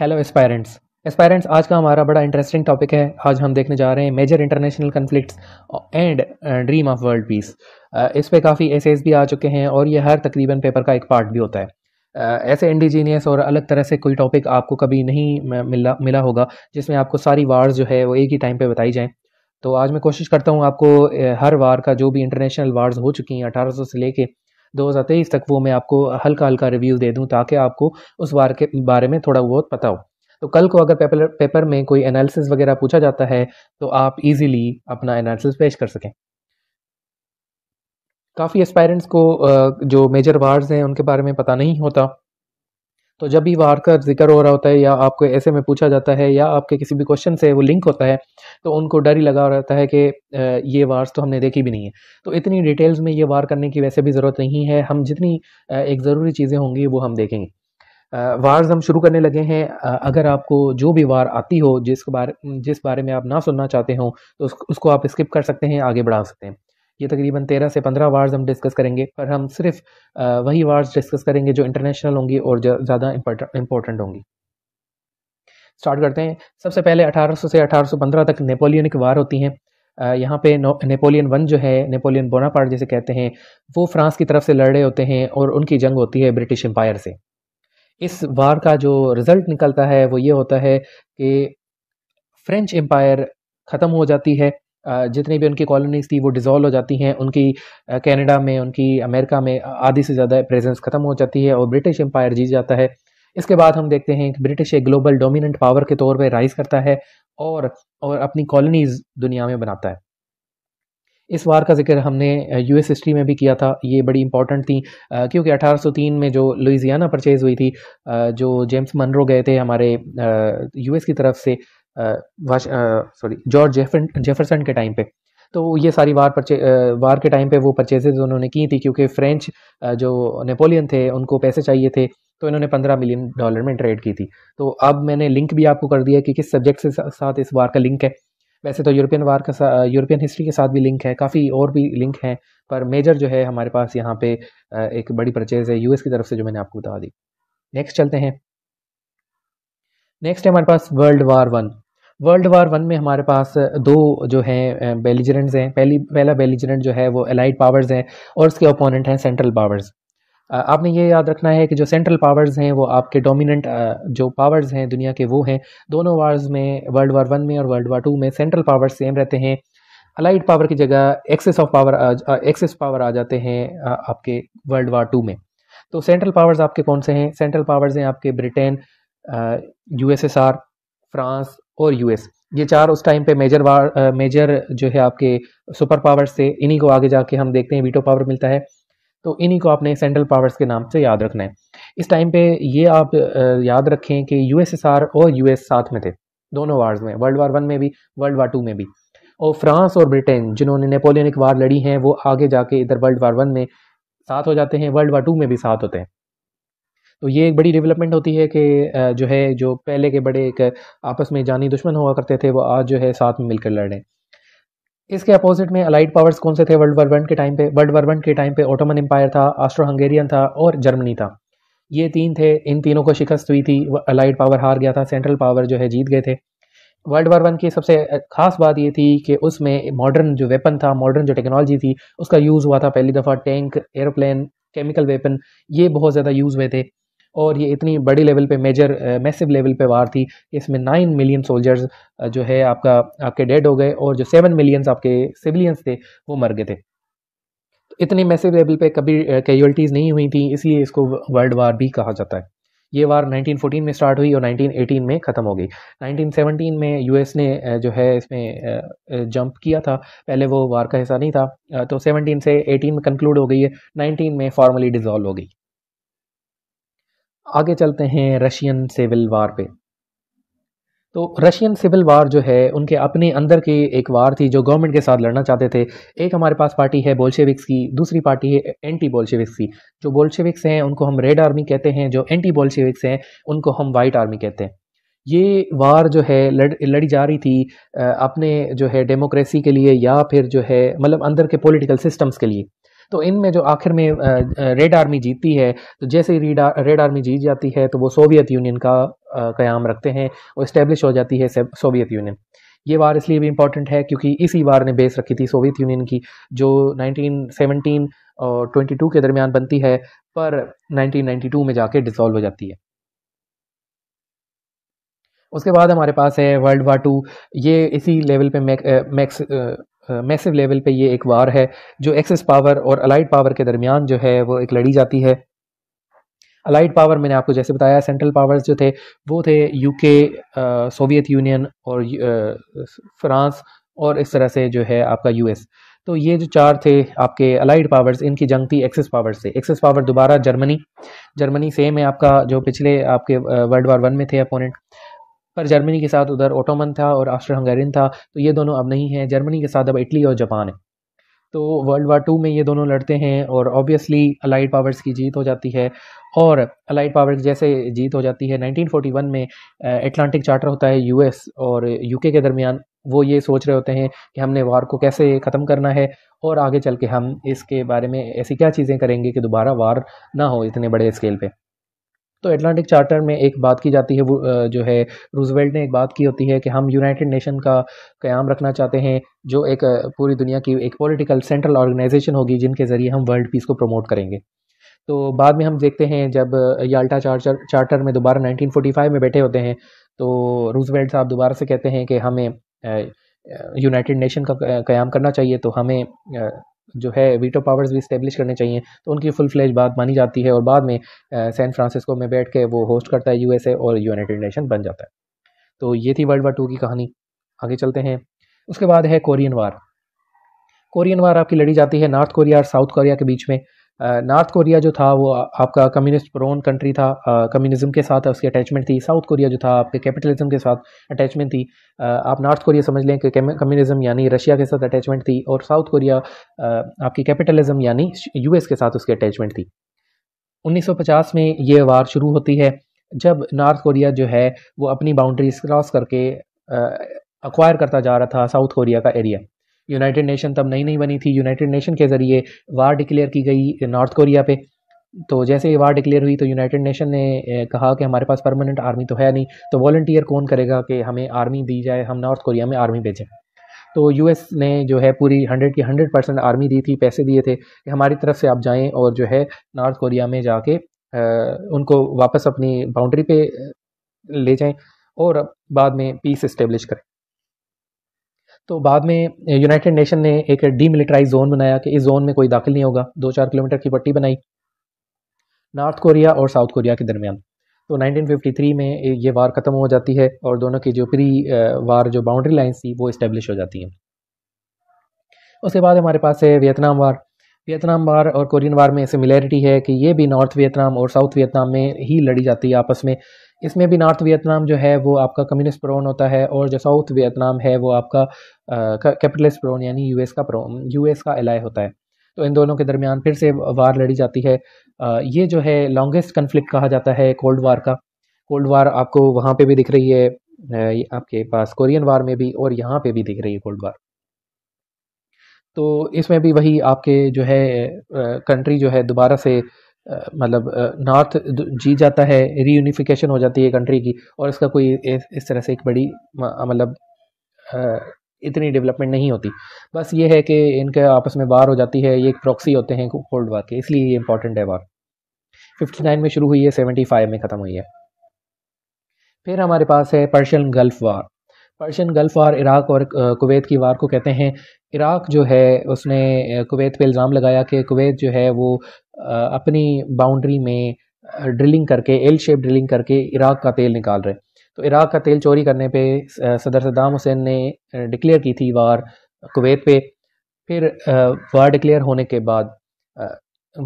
hello aspirants aspirants आज का हमारा बड़ा इंटरेस्टिंग टॉपिक है आज हम देखने जा रहे हैं major international conflicts and dream of world peace इस पे काफ़ी एसेज भी आ चुके हैं और ये हर तकरीबन पेपर का एक पार्ट भी होता है uh, ऐसे इंडिजीनियस और अलग तरह से कोई टॉपिक आपको कभी नहीं मिला मिला होगा जिसमें आपको सारी वार्स जो है वो एक ही टाइम पर बताई जाएँ तो आज मैं कोशिश करता हूँ आपको uh, हर वार का जो भी इंटरनेशनल वार्स हो चुकी हैं अठारह से लेके तेईस तक वो मैं आपको हल्का हल्का रिव्यू दे दूँ ताकि आपको उस बार के बारे में थोड़ा बहुत पता हो तो कल को अगर पेपर पेपर में कोई एनालिसिस वगैरह पूछा जाता है तो आप इजीली अपना एनालिसिस पेश कर सकें काफ़ी एस्पायरेंट्स को जो मेजर वार्ड्स हैं उनके बारे में पता नहीं होता तो जब भी बाहर का जिक्र हो रहा होता है या आपको ऐसे में पूछा जाता है या आपके किसी भी क्वेश्चन से वो लिंक होता है तो उनको डर ही लगा रहता है कि ये वार्स तो हमने देखी भी नहीं है तो इतनी डिटेल्स में ये वार करने की वैसे भी ज़रूरत नहीं है हम जितनी एक ज़रूरी चीज़ें होंगी वो हम देखेंगे वार्स हम शुरू करने लगे हैं अगर आपको जो भी वार आती हो जिस बारे जिस बारे में आप ना सुनना चाहते हो तो उसको आप स्किप कर सकते हैं आगे बढ़ा सकते हैं ये तकरीबन तेरह से पंद्रह वार्ड्स हम डिस्कस करेंगे पर हम सिर्फ वही वार्ड्स डिस्कस करेंगे जो इंटरनेशनल होंगी और ज़्यादा इंपॉर्टेंट होंगी स्टार्ट करते हैं सबसे पहले 1800 से 1815 तक नेपोलियन की वार होती हैं यहाँ पे नेपोलियन वन जो है नेपोलियन बोनापार्ट जिसे कहते हैं वो फ्रांस की तरफ से लड़ रहे होते हैं और उनकी जंग होती है ब्रिटिश एम्पायर से इस वार का जो रिज़ल्ट निकलता है वो ये होता है कि फ्रेंच एम्पायर ख़त्म हो जाती है जितनी भी उनकी कॉलोनीज थी वो डिज़ोल्व हो जाती हैं उनकी कैनेडा में उनकी अमेरिका में आधी से ज़्यादा प्रेजेंस ख़त्म हो जाती है और ब्रिटिश एम्पायर जीत जाता है इसके बाद हम देखते हैं कि ब्रिटिश एक ग्लोबल डोमिनेंट पावर के तौर पर राइज करता है और और अपनी कॉलोनीज दुनिया में बनाता है इस वार का जिक्र हमने यूएस हिस्ट्री में भी किया था ये बड़ी इंपॉर्टेंट थी क्योंकि 1803 में जो लुइजियाना परचेज हुई थी जो जेम्स मनरो गए थे हमारे यूएस की तरफ से सॉरी जॉर्ज जेफरसन के टाइम पे तो ये सारी वार परचे वार के टाइम पे वो परचेजेज उन्होंने की थी क्योंकि फ्रेंच जो नेपोलियन थे उनको पैसे चाहिए थे तो इन्होंने पंद्रह मिलियन डॉलर में ट्रेड की थी तो अब मैंने लिंक भी आपको कर दिया कि किस सब्जेक्ट से साथ इस वार का लिंक है वैसे तो यूरोपियन वार का यूरोपियन हिस्ट्री के साथ भी लिंक है काफ़ी और भी लिंक हैं पर मेजर जो है हमारे पास यहाँ पे एक बड़ी परचेज है यूएस की तरफ से जो मैंने आपको बता दी नेक्स्ट चलते हैं नेक्स्ट है हमारे पास world war one world war one में हमारे पास दो जो हैं बेलिजरेंट्स हैं पहली पहला बेलिजरेंट जो है वो एलाइड पावर्स हैं और उसके ओपोनेंट हैं सेंट्रल पावर्स आपने ये याद रखना है कि जो सेंट्रल पावर्स हैं वो आपके डोमिनेंट जो पावर्स हैं दुनिया के वो हैं दोनों वार्स में वर्ल्ड वार वन में और वर्ल्ड वार टू में सेंट्रल पावर्स सेम रहते हैं अलाइड पावर की जगह axis of power axis power आ जाते हैं आपके वर्ल्ड वार टू में तो सेंट्रल पावर्स आपके कौन से हैं सेंट्रल पावर्स हैं आपके ब्रिटेन यूएसएसआर फ्रांस और यूएस ये चार उस टाइम पे मेजर वार मेजर जो है आपके सुपर पावर्स थे इन्हीं को आगे जाके हम देखते हैं वीटो पावर मिलता है तो इन्हीं को आपने सेंट्रल पावर्स के नाम से याद रखना है इस टाइम पे ये आप याद रखें कि यूएसएसआर और यूएस साथ में थे दोनों वार्स में वर्ल्ड वार वन में भी वर्ल्ड वार टू में भी और फ्रांस और ब्रिटेन जिन्होंने नेपोलियनिक वार लड़ी हैं वो आगे जाके इधर वर्ल्ड वार वन में साथ हो जाते हैं वर्ल्ड वार टू में भी साथ होते हैं तो ये एक बड़ी डेवलपमेंट होती है कि जो है जो पहले के बड़े एक आपस में जानी दुश्मन हुआ करते थे वो आज जो है साथ में मिलकर लड़ें इसके अपोजिट में अलाइड पावर्स कौन से थे वर्ल्ड वार वन के टाइम पे वर्ल्ड वार वन के टाइम पे ओटोमन एम्पायर था आस्ट्रो हंगेरियन था और जर्मनी था ये तीन थे इन तीनों को शिकस्त हुई थी अलाइड पावर हार गया था सेंट्रल पावर जो है जीत गए थे वर्ल्ड वार वन की सबसे खास बात ये थी कि उसमें मॉडर्न जो वेपन था मॉडर्न जो टेक्नोलॉजी थी उसका यूज़ हुआ था पहली दफ़ा टैंक एरोप्लेन केमिकल वेपन ये बहुत ज़्यादा यूज़ हुए थे और ये इतनी बड़ी लेवल पे मेजर मैसिव लेवल पे वार थी इसमें नाइन मिलियन सोल्जर्स जो है आपका आपके डेड हो गए और जो सेवन मिलियंस आपके सिविलियंस थे वो मर गए थे तो इतने मैसिव लेवल पे कभी कैजुअल्टीज़ नहीं हुई थी इसलिए इसको वर्ल्ड वार भी कहा जाता है ये वार 1914 में स्टार्ट हुई और 1918 में ख़त्म हो गई 1917 में यूएस ने जो है इसमें जंप किया था पहले वो वार का हिस्सा नहीं था तो 17 से 18 में कंक्लूड हो गई है 19 में फॉर्मली डिज़ोल्व हो गई आगे चलते हैं रशियन सिविल वार पे तो रशियन सिविल वार जो है उनके अपने अंदर की एक वार थी जो गवर्नमेंट के साथ लड़ना चाहते थे एक हमारे पास पार्टी है बोल्शेविक्स की दूसरी पार्टी है एंटी बोल्शेविक्स की जो बोल्शेविक्स हैं उनको हम रेड आर्मी कहते हैं जो एंटी बोल्शेविक्स हैं उनको हम वाइट आर्मी कहते हैं ये वार जो है लड़ लड़ी जा रही थी अपने जो है डेमोक्रेसी के लिए या फिर जो है मतलब अंदर के पॉलिटिकल सिस्टम्स के लिए तो इनमें जो आखिर में रेड आर्मी जीतती है तो जैसे ही रेड रेड आर्मी जीत जाती है तो वो सोवियत यूनियन का क्याम रखते हैं वो इस्टेब्लिश हो जाती है सोवियत यूनियन ये वार इसलिए भी इम्पॉर्टेंट है क्योंकि इसी वार ने बेस रखी थी सोवियत यूनियन की जो 1917 और 22 के दरमियान बनती है पर 1992 में जाके डिसॉल्व हो जाती है उसके बाद हमारे पास है वर्ल्ड वार टू ये इसी लेवल पे मैक्स मैसिव लेवल पे ये एक वार है जो एक्सेस पावर और अलाइड पावर के दरमियान जो है वो एक लड़ी जाती है अलाइड पावर मैंने आपको जैसे बताया सेंट्रल पावर्स जो थे वो थे यूके सोवियत यूनियन और फ्रांस और इस तरह से जो है आपका यूएस तो ये जो चार थे आपके अलाइड पावर्स इनकी जंग थी एक्सेस पावर से एक्सेस पावर दोबारा जर्मनी जर्मनी सेम है आपका जो पिछले आपके वर्ल्ड वार वन में थे अपोनेंट पर जर्मनी के साथ उधर ओटोमन था और ऑस्ट्रो हंगेरियन था तो ये दोनों अब नहीं है जर्मनी के साथ अब इटली और जापान है तो वर्ल्ड वार टू में ये दोनों लड़ते हैं और ऑब्वियसली अलाइड पावर्स की जीत हो जाती है और अलाइड पावर्स जैसे जीत हो जाती है 1941 में एटलांटिक चार्टर होता है यूएस और यूके के दरमियान वो ये सोच रहे होते हैं कि हमने वार को कैसे ख़त्म करना है और आगे चल के हम इसके बारे में ऐसी क्या चीज़ें करेंगे कि दोबारा वार ना हो इतने बड़े स्केल पर तो एटलांटिक चार्टर में एक बात की जाती है वो जो है रूजवेल्ट ने एक बात की होती है कि हम यूनाइटेड नेशन का क्याम रखना चाहते हैं जो एक पूरी दुनिया की एक पॉलिटिकल सेंट्रल ऑर्गेनाइजेशन होगी जिनके ज़रिए हम वर्ल्ड पीस को प्रमोट करेंगे तो बाद में हम देखते हैं जब याल्टा चार्टर चार्टर में दोबारा 1945 में बैठे होते हैं तो रूजवेल्ट साहब दोबारा से कहते हैं कि हमें यूनाइटेड नेशन का क्याम करना चाहिए तो हमें जो है वीटो पावर्स भी इस्टेब्लिश करने चाहिए तो उनकी फुल फ्लेज बात मानी जाती है और बाद में सैन फ्रांसिस्को में बैठ के वो होस्ट करता है यू और यूनाइटेड नेशन बन जाता है तो ये थी वर्ल्ड वार टू की कहानी आगे चलते हैं उसके बाद है कोरियन वार कोरियन वार आपकी लड़ी जाती है नॉर्थ कोरिया और साउथ कोरिया के बीच में नॉर्थ कोरिया जो था वो आपका कम्युनिस्ट प्रोन कंट्री था कम्युनिज्म के साथ उसकी अटैचमेंट थी साउथ कोरिया जो था आपके कैपिटलिज्म के साथ अटैचमेंट थी आप नॉर्थ कोरिया समझ लें कि कम्युनिज्म यानी रशिया के साथ अटैचमेंट थी और साउथ कोरिया आपकी कैपिटलिज्म यानी यूएस के साथ उसकी अटैचमेंट थी 1950 में ये वार शुरू होती है जब नॉर्थ कोरिया जो है वो अपनी बाउंड्रीज क्रॉस करके अक्वायर करता जा रहा था साउथ कोरिया का एरिया यूनाइटेड नेशन तब नई नई बनी थी यूनाइटेड नेशन के ज़रिए वार डिक्लेयर की गई नॉर्थ कोरिया पे तो जैसे ही वार डिक्लेयर हुई तो यूनाइटेड नेशन ने कहा कि हमारे पास परमानेंट आर्मी तो है नहीं तो वॉल्टियर कौन करेगा कि हमें आर्मी दी जाए हम नॉर्थ कोरिया में आर्मी भेजें तो यू ने जो है पूरी हंड्रेड की हंड्रेड परसेंट आर्मी दी थी पैसे दिए थे कि हमारी तरफ से आप जाएँ और जो है नॉर्थ कोरिया में जाके उनको वापस अपनी बाउंड्री पे ले जाएं और बाद में पीस इस्टेब्लिश करें तो बाद में यूनाइटेड नेशन ने एक डीमिलिटराइज जोन बनाया कि इस जोन में कोई दाखिल नहीं होगा दो चार किलोमीटर की पट्टी बनाई नॉर्थ कोरिया और साउथ कोरिया के दरमियान तो 1953 में ये वार ख़त्म हो जाती है और दोनों की जो प्री वार जो बाउंड्री लाइन थी वो इस्टेब्लिश हो जाती हैं उसके बाद हमारे पास है वियतनाम वार वियतनाम वार और कोरियन वार में सिमिलैरिटी है कि ये भी नॉर्थ वियतनाम और साउथ वियतनाम में ही लड़ी जाती है आपस में इसमें भी नॉर्थ वियतनाम जो है वो आपका कम्युनिस्ट प्रोन होता है और जो साउथ वियतनाम है वो आपका कैपिटलिस्ट प्रोन यानी यूएस का प्रोन यूएस का एलाय होता है तो इन दोनों के दरमियान फिर से वार लड़ी जाती है आ, ये जो है लॉन्गेस्ट कन्फ्लिक्ट कहा जाता है कोल्ड वार का कोल्ड वार आपको वहाँ पर भी दिख रही है आपके पास कोरियन वार में भी और यहाँ पर भी दिख रही है कोल्ड वार तो इसमें भी वही आपके जो है कंट्री जो है दोबारा से मतलब नॉर्थ जीत जाता है रीयूनिफिकेशन हो जाती है कंट्री की और इसका कोई इस, इस तरह से एक बड़ी मतलब इतनी डेवलपमेंट नहीं होती बस ये है कि इनके आपस में वार हो जाती है ये एक प्रॉक्सी होते हैं कोल्ड वार के इसलिए ये इंपॉर्टेंट है वार 59 में शुरू हुई है 75 में ख़त्म हुई है फिर हमारे पास है Persian Gulf war Persian Gulf war Iraq और कुवैत की वार को कहते हैं इराक जो है उसने कुवैत पे इल्ज़ाम लगाया कि कुवैत जो है वो अपनी बाउंड्री में ड्रिलिंग करके एल शेप ड्रिलिंग करके इराक का तेल निकाल रहे तो इराक का तेल चोरी करने पे सदर सद्दाम हुसैन ने डिक्लेयर की थी वार कुवैत पे फिर वार डिक्लेयर होने के बाद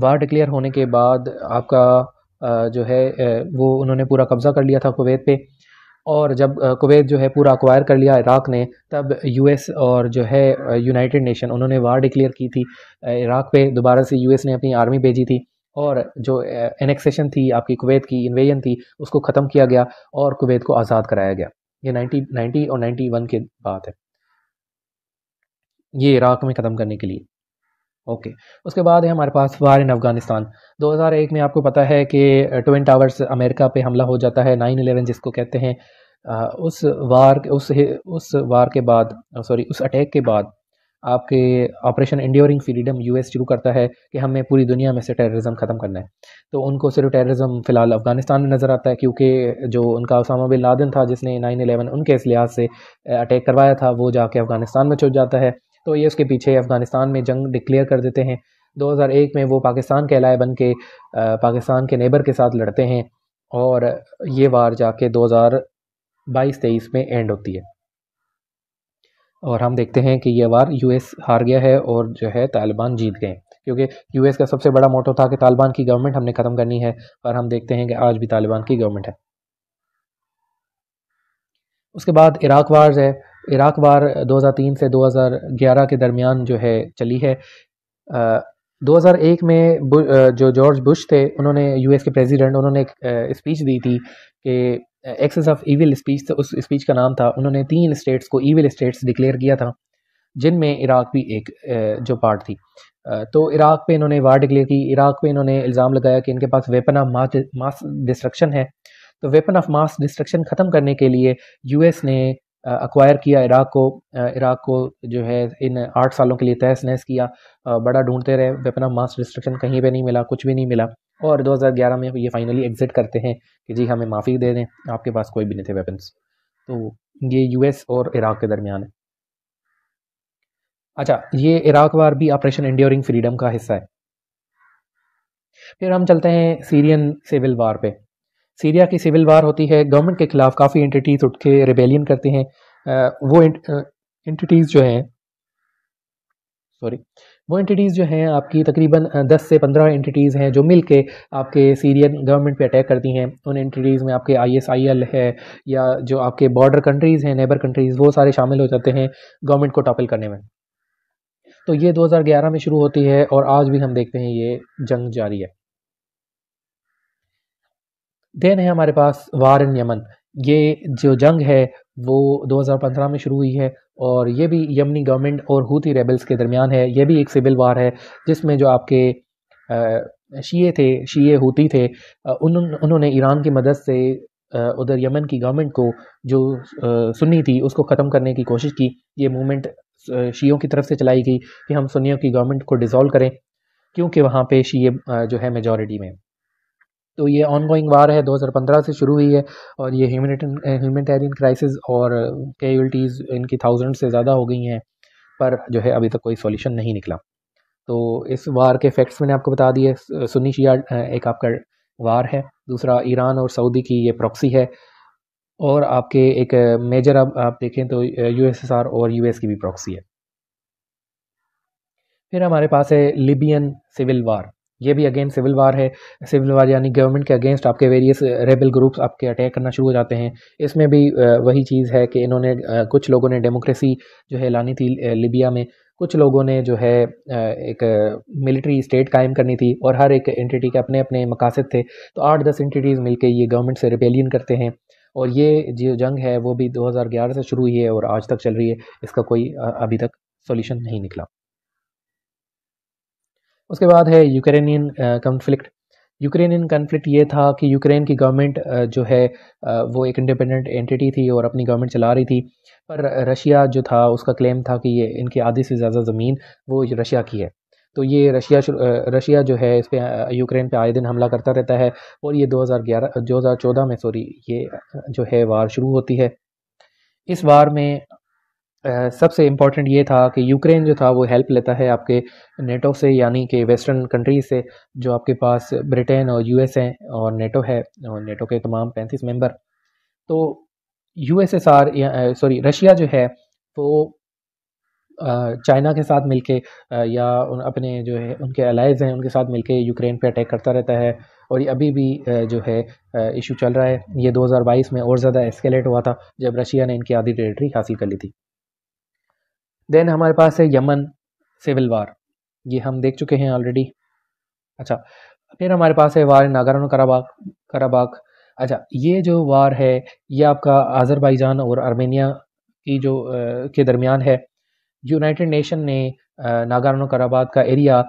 वार डिक्लेयर होने के बाद आपका जो है वो उन्होंने पूरा कब्ज़ा कर लिया था कुवैत पे और जब कुवैत जो है पूरा अक्वायर कर लिया इराक़ ने तब यूएस और जो है यूनाइटेड नेशन उन्होंने वार डिक्लेयर की थी इराक़ पे दोबारा से यूएस ने अपनी आर्मी भेजी थी और जो एनेक्सेशन थी आपकी कुवैत की इन्वेजन थी उसको ख़त्म किया गया और कुवैत को आज़ाद कराया गया ये नाइनटीन नाइन्टी और नाइन्टी वन के बात है ये इराक़ में ख़त्म करने के लिए ओके उसके बाद है हमारे पास वार इन अफगानिस्तान 2001 में आपको पता है कि ट्विन टावर्स अमेरिका पे हमला हो जाता है 9/11 जिसको कहते हैं उस वार उस उस वार के बाद सॉरी उस अटैक के बाद आपके ऑपरेशन इंडियोरिंग फ्रीडम यूएस शुरू करता है कि हमें पूरी दुनिया में से टेररिज्म ख़त्म करना है तो उनको सिर्फ टेररिज्म फ़िलहाल अफगानिस्तान में नज़र आता है क्योंकि जो उनका उसामा बिन लादन था जिसने नाइन 11 उनके इस लिहाज से अटैक करवाया था वो जाके अफगानिस्तान में छुप जाता है तो ये उसके पीछे अफ़गानिस्तान में जंग डिक्लेयर कर देते हैं 2001 में वो पाकिस्तान के अलाए बन के पाकिस्तान के नेबर के साथ लड़ते हैं और ये वार जाके 2022-23 में एंड होती है और हम देखते हैं कि ये वार यूएस हार गया है और जो है तालिबान जीत गए क्योंकि यूएस का सबसे बड़ा मोटो था कि तालिबान की गवर्नमेंट हमने ख़त्म करनी है पर हम देखते हैं कि आज भी तालिबान की गवर्नमेंट है उसके बाद इराक वार्स है इराक वार 2003 से 2011 के दरमियान जो है चली है आ, 2001 में जो जॉर्ज बुश थे उन्होंने यूएस के प्रेसिडेंट उन्होंने एक स्पीच दी थी कि एक्सेस ऑफ ईविल स्पीच उस स्पीच का नाम था उन्होंने तीन स्टेट्स को ईविल स्टेट्स डिक्लेयर किया था जिनमें इराक भी एक जो पार्ट थी तो इराक पे इन्होंने वार डिक्लेयर की इराक पे इन्होंने इल्ज़ाम लगाया कि इनके पास वेपन ऑफ मास डिस्ट्रक्शन है तो वेपन ऑफ मास डिस्ट्रक्शन ख़त्म करने के लिए यूएस ने अक्वायर किया इराक को इराक को जो है इन आठ सालों के लिए तहस नहस किया बड़ा ढूंढते रहे वेपन मास डिस्ट्रक्शन कहीं पे नहीं मिला कुछ भी नहीं मिला और 2011 में ये फाइनली एग्जिट करते हैं कि जी हमें माफ़ी दे दें आपके पास कोई भी नहीं थे वेपन्स तो ये यूएस और इराक के दरमियान है अच्छा ये इराक वार भी ऑपरेशन इंडियोरिंग फ्रीडम का हिस्सा है फिर हम चलते हैं सीरियन सिविल वार पे सीरिया की सिविल वार होती है गवर्नमेंट के खिलाफ काफ़ी एंटिटीज़ उठ के रिबेलियन करते हैं वो एंटिटीज़ जो हैं सॉरी वो एंटिटीज़ जो हैं आपकी तकरीबन 10 से 15 एंटिटीज़ हैं जो मिल के आपके सीरियन गवर्नमेंट पे अटैक करती हैं उन एंटिटीज़ में आपके आईएसआईएल है या जो आपके बॉर्डर कंट्रीज़ हैं नेबर कंट्रीज़ वो सारे शामिल हो जाते हैं गवर्नमेंट को टॉपल करने में तो ये 2011 में शुरू होती है और आज भी हम देखते हैं ये जंग जारी है देन है हमारे पास वार इन यमन ये जो जंग है वो 2015 में शुरू हुई है और ये भी यमनी गवर्नमेंट और हूती रेबल्स के दरमियान है ये भी एक सिविल वार है जिसमें जो आपके शीए थे शीए हूती थे उन, उन्होंने ईरान की मदद से उधर यमन की गवर्नमेंट को जो सुन्नी थी उसको ख़त्म करने की कोशिश की ये मूवमेंट शीयों की तरफ से चलाई गई कि हम सुन्नियों की गवर्नमेंट को डिज़ोल्व करें क्योंकि वहाँ पे शीए जो है मेजॉरिटी में तो ये गोइंग वार है 2015 से शुरू हुई है और ये ह्यूमनिटेरियन क्राइसिस और कैजुअल्टीज़ इनकी थाउजेंड से ज़्यादा हो गई हैं पर जो है अभी तक कोई सॉल्यूशन नहीं निकला तो इस वार के फैक्ट्स मैंने आपको बता दिए सुनी शिया एक आपका वार है दूसरा ईरान और सऊदी की ये प्रॉक्सी है और आपके एक मेजर अब आप, आप देखें तो यूएसएसआर और यूएस की भी प्रॉक्सी है फिर हमारे पास है लिबियन सिविल वार ये भी अगेन सिविल वार है सिविल वार यानी गवर्नमेंट के अगेंस्ट आपके वेरियस रेबल ग्रुप्स आपके अटैक करना शुरू हो जाते हैं इसमें भी uh, वही चीज़ है कि इन्होंने uh, कुछ लोगों ने डेमोक्रेसी जो है लानी थी लिबिया uh, में कुछ लोगों ने जो है एक मिलिट्री स्टेट कायम करनी थी और हर एक एंटिटी के अपने अपने मकासद थे तो आठ दस एंटिटीज़ मिल ये गवर्नमेंट से रिपेलियन करते हैं और ये जो जंग है वो भी दो से शुरू हुई है और आज तक चल रही है इसका कोई अभी तक सोल्यूशन नहीं निकला उसके बाद है यूक्रेनियन कन्फ्लिक्ट यूक्रेनियन कन्फ्लिक्ट ये था कि यूक्रेन की गवर्नमेंट जो है वो एक इंडिपेंडेंट एंटिटी थी और अपनी गवर्नमेंट चला रही थी पर रशिया जो था उसका क्लेम था कि ये इनकी आधी से ज़्यादा ज़मीन वो रशिया की है तो ये रशिया रशिया जो है इस पर यूक्रेन पे आए दिन हमला करता रहता है और ये 2011 2014 में सॉरी ये जो है वार शुरू होती है इस वार में सबसे इम्पॉर्टेंट ये था कि यूक्रेन जो था वो हेल्प लेता है आपके नेटो से यानी कि वेस्टर्न कंट्रीज से जो आपके पास ब्रिटेन और यूएस हैं और नेटो है और नेटो के तमाम पैंतीस मेंबर तो यूएसएसआर सॉरी रशिया जो है तो चाइना के साथ मिलके या उन अपने जो है उनके अलाइज हैं उनके साथ मिलके यूक्रेन पे अटैक करता रहता है और अभी भी जो है इशू चल रहा है ये 2022 में और ज़्यादा एस्केलेट हुआ था जब रशिया ने इनकी आधी टेरिटरी हासिल कर ली थी देन हमारे पास है यमन सिविल वार ये हम देख चुके हैं ऑलरेडी अच्छा फिर हमारे पास है वार नागारन कराबाग कराबाग अच्छा ये जो वार है ये आपका आज़रबाईजान और आर्मेनिया की जो आ, के दरमियान है यूनाइटेड नेशन ने नागार्नो कराबाग का एरिया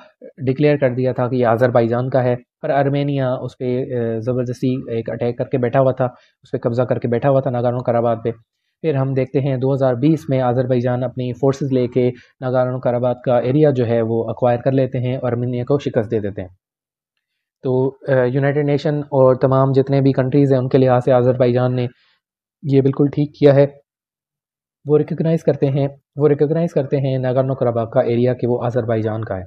डिक्लेयर कर दिया था कि ये आज़रबाईजान का है पर आर्मेनिया उस पर ज़बरदस्ती एक अटैक करके बैठा हुआ था उस पर कब्ज़ा करके बैठा हुआ था नागार्नो कराबाग पे फिर हम देखते हैं 2020 में आज़रबैजान अपनी फोर्सेस लेके नागानो कराबाद का एरिया जो है वो अक्वायर कर लेते हैं और अर्मीनिया को शिकस्त दे देते हैं तो यूनाइटेड नेशन और तमाम जितने भी कंट्रीज़ हैं उनके लिहाज से आज़रबैजान ने ये बिल्कुल ठीक किया है वो रिकगनाइज़ करते हैं वो रिकगनाइज़ करते हैं नागानो कराबाग का एरिया कि वो आज़रबाईजान का है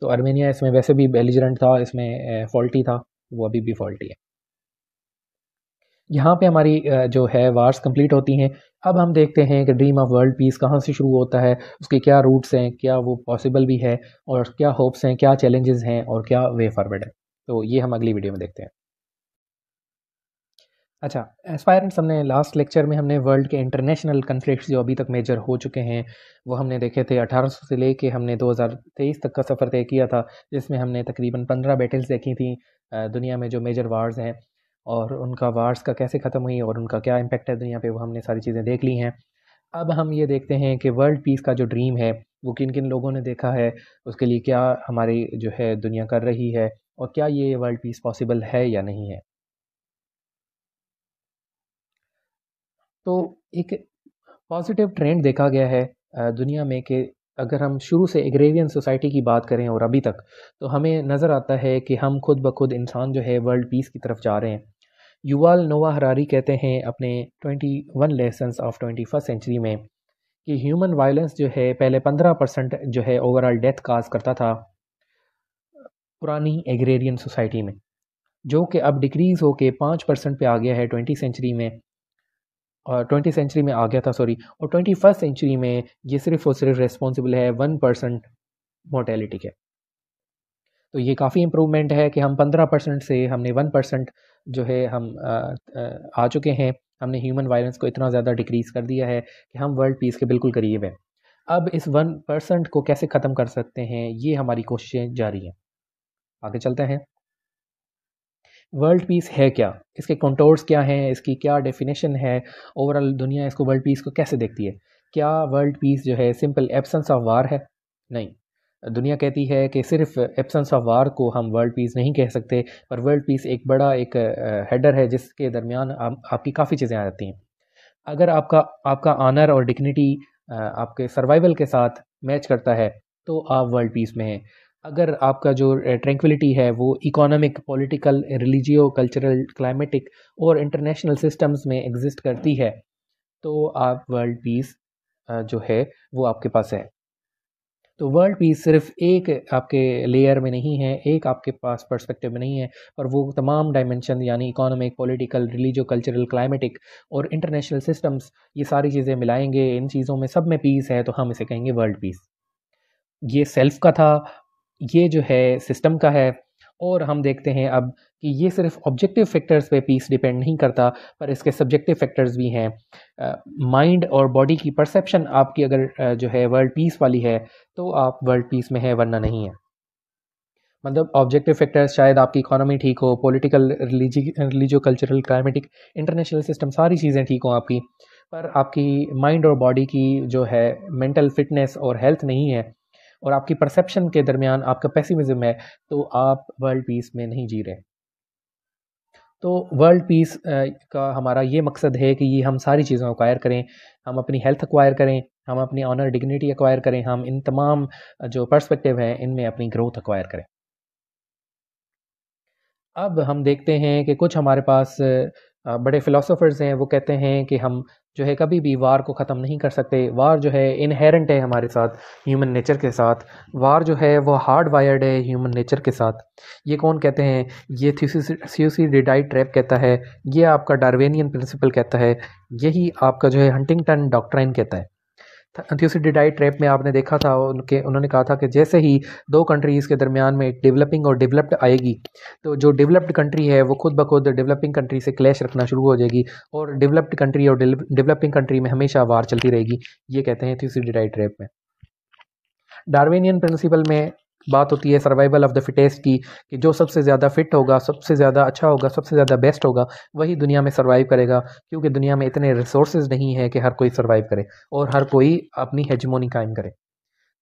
तो अर्मीनिया इसमें वैसे भी बेलिजरेंट था इसमें फॉल्टी था वो अभी भी फॉल्टी है यहाँ पे हमारी जो है वार्स कंप्लीट होती हैं अब हम देखते हैं कि ड्रीम ऑफ वर्ल्ड पीस कहाँ से शुरू होता है उसके क्या रूट्स हैं क्या वो पॉसिबल भी है और क्या होप्स हैं क्या चैलेंजेस हैं और क्या वे फॉरवर्ड है तो ये हम अगली वीडियो में देखते हैं अच्छा एस्पायरेंट्स हमने लास्ट लेक्चर में हमने वर्ल्ड के इंटरनेशनल कन्फ्लिक्ट जो अभी तक मेजर हो चुके हैं वो हमने देखे थे 1800 से लेके हमने 2023 तक का सफ़र तय किया था जिसमें हमने तकरीबन 15 बैटल्स देखी थी दुनिया में जो मेजर वार्स हैं और उनका वार्स का कैसे ख़त्म हुई और उनका क्या इम्पेक्ट है दुनिया पर वो हमने सारी चीज़ें देख ली हैं अब हम ये देखते हैं कि वर्ल्ड पीस का जो ड्रीम है वो किन किन लोगों ने देखा है उसके लिए क्या हमारी जो है दुनिया कर रही है और क्या ये वर्ल्ड पीस पॉसिबल है या नहीं है तो एक पॉजिटिव ट्रेंड देखा गया है दुनिया में कि अगर हम शुरू से एग्रेवियन सोसाइटी की बात करें और अभी तक तो हमें नज़र आता है कि हम खुद ब खुद इंसान जो है वर्ल्ड पीस की तरफ जा रहे हैं युवाल नोवा हरारी कहते हैं अपने 21 one lesson of twenty first century में कि ह्यूमन वायलेंस जो है पहले 15 परसेंट जो है ओवरऑल डेथ काज करता था पुरानी एग्रेरियन सोसाइटी में जो कि अब डिक्रीज़ होकर पाँच परसेंट पर आ गया है ट्वेंटी सेंचुरी में और ट्वेंटी सेंचुरी में आ गया था सॉरी और ट्वेंटी फर्स्ट सेंचुरी में ये सिर्फ और सिर्फ रिस्पॉन्सिबल है वन परसेंट मोटेलिटी के तो ये काफ़ी इम्प्रूवमेंट है कि हम पंद्रह परसेंट से हमने वन परसेंट जो है हम आ चुके हैं हमने ह्यूमन वायलेंस को इतना ज़्यादा डिक्रीज़ कर दिया है कि हम वर्ल्ड पीस के बिल्कुल करीब हैं अब इस वन परसेंट को कैसे ख़त्म कर सकते हैं ये हमारी कोशिशें जारी हैं आगे चलते हैं वर्ल्ड पीस है क्या इसके कंटोर्स क्या हैं इसकी क्या डेफिनेशन है ओवरऑल दुनिया इसको वर्ल्ड पीस को कैसे देखती है क्या वर्ल्ड पीस जो है सिंपल एब्सेंस ऑफ वार है नहीं दुनिया कहती है कि सिर्फ एब्सेंस ऑफ वार को हम वर्ल्ड पीस नहीं कह सकते पर वर्ल्ड पीस एक बड़ा एक हेडर है जिसके दरमियान आप, आपकी काफ़ी चीज़ें आ जाती हैं अगर आपका आपका आनर और डिग्निटी आपके सर्वाइवल के साथ मैच करता है तो आप वर्ल्ड पीस में हैं अगर आपका जो ट्रैंक्विलिटी है वो economic political religio cultural climatic और इंटरनेशनल सिस्टम्स में एग्जिस्ट करती है तो आप वर्ल्ड पीस जो है वो आपके पास है तो वर्ल्ड पीस सिर्फ एक आपके लेयर में नहीं है एक आपके पास पर्सपेक्टिव में नहीं है और वो तमाम डायमेंशन यानी economic political religio cultural climatic और इंटरनेशनल सिस्टम्स ये सारी चीज़ें मिलाएंगे इन चीज़ों में सब में पीस है तो हम इसे कहेंगे वर्ल्ड पीस ये सेल्फ का था ये जो है सिस्टम का है और हम देखते हैं अब कि ये सिर्फ ऑब्जेक्टिव फैक्टर्स पे पीस डिपेंड नहीं करता पर इसके सब्जेक्टिव फैक्टर्स भी हैं माइंड uh, और बॉडी की परसेप्शन आपकी अगर uh, जो है वर्ल्ड पीस वाली है तो आप वर्ल्ड पीस में है वरना नहीं है मतलब ऑब्जेक्टिव फैक्टर्स शायद आपकी इकोनॉमी ठीक हो political religio cultural climatic international system सारी चीज़ें ठीक हों आपकी पर आपकी माइंड और बॉडी की जो है मेंटल फिटनेस और हेल्थ नहीं है और आपकी परसेप्शन के दरमियान आपका पैसिमिज्म है तो आप वर्ल्ड पीस में नहीं जी रहे तो वर्ल्ड पीस का हमारा ये मकसद है कि ये हम सारी चीज़ें अक्वायर करें हम अपनी हेल्थ अक्वायर करें हम अपनी ऑनर डिग्निटी अक्वायर करें हम इन तमाम जो पर्सपेक्टिव हैं इनमें अपनी ग्रोथ अक्वायर करें अब हम देखते हैं कि कुछ हमारे पास बड़े फ़िलासफ़र्स हैं वो कहते हैं कि हम जो है कभी भी वार को ख़त्म नहीं कर सकते वार जो है इनहेरेंट है हमारे साथ ह्यूमन नेचर के साथ वार जो है वो हार्ड वायर्ड है ह्यूमन नेचर के साथ ये कौन कहते हैं ये थ्यूसी डिडाइट ट्रैप कहता है ये आपका डार्वेनियन प्रिंसिपल कहता है यही आपका जो है हंटिंगटन डॉक्ट्राइन कहता है थ्यूसिडिडाई ट्रैप में आपने देखा था उनके उन्होंने कहा था कि जैसे ही दो कंट्रीज़ के दरमियान में डेवलपिंग और डेवलप्ड आएगी तो जो डेवलप्ड कंट्री है वो खुद ब खुद डेवलपिंग कंट्री से क्लैश रखना शुरू हो जाएगी और डेवलप्ड कंट्री और डेवलपिंग कंट्री में हमेशा वार चलती रहेगी ये कहते हैं थ्यूसिडिडाई ट्रैप में डार्विनियन प्रिंसिपल में बात होती है सर्वाइवल ऑफ द फिटेस्ट की कि जो सबसे ज़्यादा फिट होगा सबसे ज़्यादा अच्छा होगा सबसे ज़्यादा बेस्ट होगा वही दुनिया में सर्वाइव करेगा क्योंकि दुनिया में इतने रिसोर्स नहीं है कि हर कोई सर्वाइव करे और हर कोई अपनी हेजमोनी कायम करे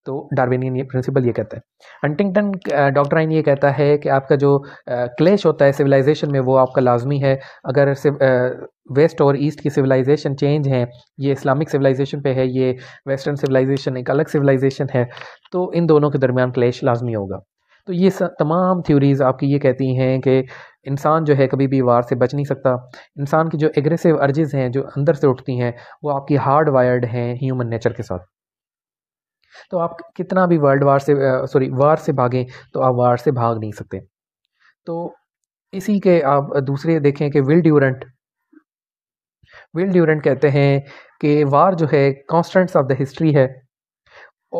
तो डार्विनियन ये प्रिंसिपल ये कहता है हंटिंगटन आइन ये कहता है कि आपका जो क्लेश होता है सिविलाइजेशन में वो आपका लाजमी है अगर वेस्ट और ईस्ट की सिविलाइजेशन चेंज है ये इस्लामिक सिविलाइजेशन पे है ये वेस्टर्न सिविलाइजेशन एक अलग सिविलाइजेशन है तो इन दोनों के दरमियान क्लेश लाजमी होगा तो ये तमाम थ्योरीज़ आपकी ये कहती हैं कि इंसान जो है कभी भी वार से बच नहीं सकता इंसान की जो एग्रेसिव अर्जिज़ हैं जो अंदर से उठती हैं वो आपकी हार्ड वायर्ड हैं ह्यूमन नेचर के साथ तो आप कितना भी वर्ल्ड वार से सॉरी वार से भागें तो आप वार से भाग नहीं सकते तो इसी के आप दूसरे देखें कि विल ड्यूरेंट विल ड्यूरेंट कहते हैं कि वार जो है कॉन्स्टेंट्स ऑफ द हिस्ट्री है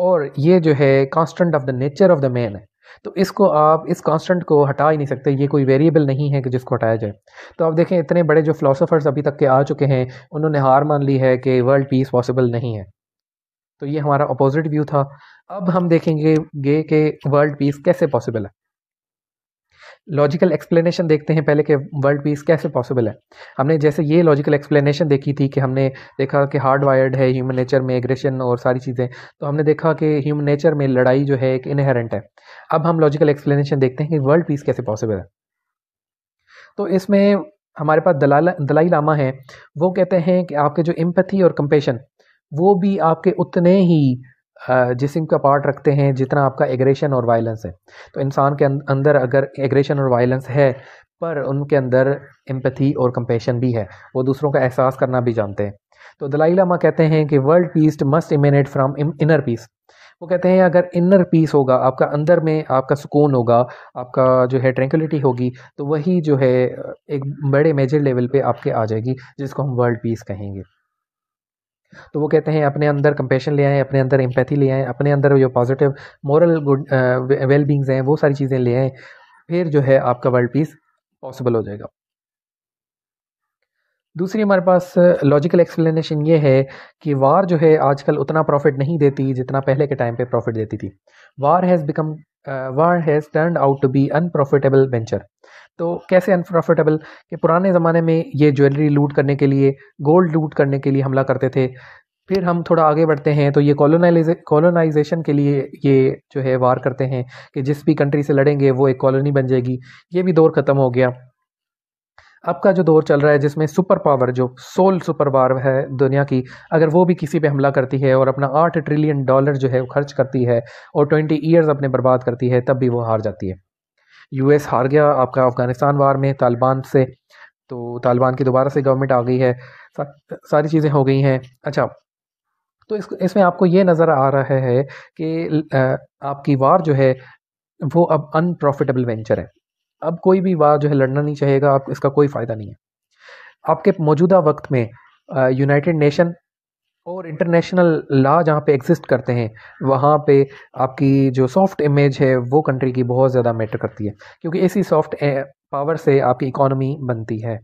और ये जो है constant of the nature of the man है तो इसको आप इस कांस्टेंट को हटा ही नहीं सकते ये कोई वेरिएबल नहीं है कि जिसको हटाया जाए तो आप देखें इतने बड़े जो फिलोसोफर्स अभी तक के आ चुके हैं उन्होंने हार मान ली है कि वर्ल्ड पीस पॉसिबल नहीं है तो ये हमारा अपोजिट व्यू था अब हम देखेंगे गे के वर्ल्ड पीस कैसे पॉसिबल है लॉजिकल एक्सप्लेनेशन देखते हैं पहले कि वर्ल्ड पीस कैसे पॉसिबल है हमने जैसे ये लॉजिकल एक्सप्लेनेशन देखी थी कि हमने देखा कि हार्ड वायर्ड है ह्यूमन नेचर में एग्रेशन और सारी चीज़ें तो हमने देखा कि ह्यूमन नेचर में लड़ाई जो है एक इनहेरेंट है अब हम लॉजिकल एक्सप्लेनेशन देखते हैं कि वर्ल्ड पीस कैसे पॉसिबल है तो इसमें हमारे पास दलाल दलाई लामा है वो कहते हैं कि आपके जो एम्पथी और कंपेशन वो भी आपके उतने ही जिसम का पार्ट रखते हैं जितना आपका एग्रेशन और वायलेंस है तो इंसान के अं-, अंदर अगर एग्रेशन और वायलेंस है पर उनके अंदर एम्पथी और कंपेशन भी है वो दूसरों का एहसास करना भी जानते हैं तो दलाई लामा कहते हैं कि world peace must emanate from inner peace वो कहते हैं अगर इनर पीस होगा आपका अंदर में आपका सुकून होगा आपका जो है ट्रैंकुलिटी होगी तो वही जो है एक बड़े मेजर लेवल पे आपके आ जाएगी जिसको हम वर्ल्ड पीस कहेंगे तो वो कहते हैं अपने अंदर कंपेशन ले आएँ अपने अंदर एम्पैथी ले आएँ अपने अंदर जो positive moral good well beings हैं वो सारी चीज़ें ले आएँ फिर जो है आपका वर्ल्ड पीस पॉसिबल हो जाएगा दूसरी हमारे पास लॉजिकल एक्सप्लेनेशन ये है कि वार जो है आजकल उतना प्रॉफिट नहीं देती जितना पहले के टाइम पे प्रॉफिट देती थी war has become war has turned out to be unprofitable venture तो कैसे अनप्रॉफिटेबल कि पुराने ज़माने में ये ज्वेलरी लूट करने के लिए गोल्ड लूट करने के लिए हमला करते थे फिर हम थोड़ा आगे बढ़ते हैं तो ये कॉलोनाइजे कॉलोनाइजेशन के लिए ये जो है वार करते हैं कि जिस भी कंट्री से लड़ेंगे वो एक कॉलोनी बन जाएगी ये भी दौर ख़त्म हो गया अब का जो दौर चल रहा है जिसमें सुपर पावर जो सोल सुपर पावर है दुनिया की अगर वो भी किसी पे हमला करती है और अपना आठ ट्रिलियन डॉलर जो है वो खर्च करती है और ट्वेंटी ईयर्स अपने बर्बाद करती है तब भी वो हार जाती है यूएस हार गया आपका अफ़गानिस्तान वार में तालिबान से तो तालिबान की दोबारा से गवर्नमेंट आ गई है सा, सारी चीज़ें हो गई हैं अच्छा तो इस इसमें आपको ये नज़र आ रहा है कि आपकी वार जो है वो अब अनप्रॉफिटेबल वेंचर है अब कोई भी वार जो है लड़ना नहीं चाहेगा आप इसका कोई फ़ायदा नहीं है आपके मौजूदा वक्त में यूनाइटेड नेशन और इंटरनेशनल लॉ जहाँ पे एग्जिस्ट करते हैं वहाँ पे आपकी जो सॉफ्ट इमेज है वो कंट्री की बहुत ज़्यादा मैटर करती है क्योंकि इसी सॉफ्ट पावर से आपकी इकोनॉमी बनती है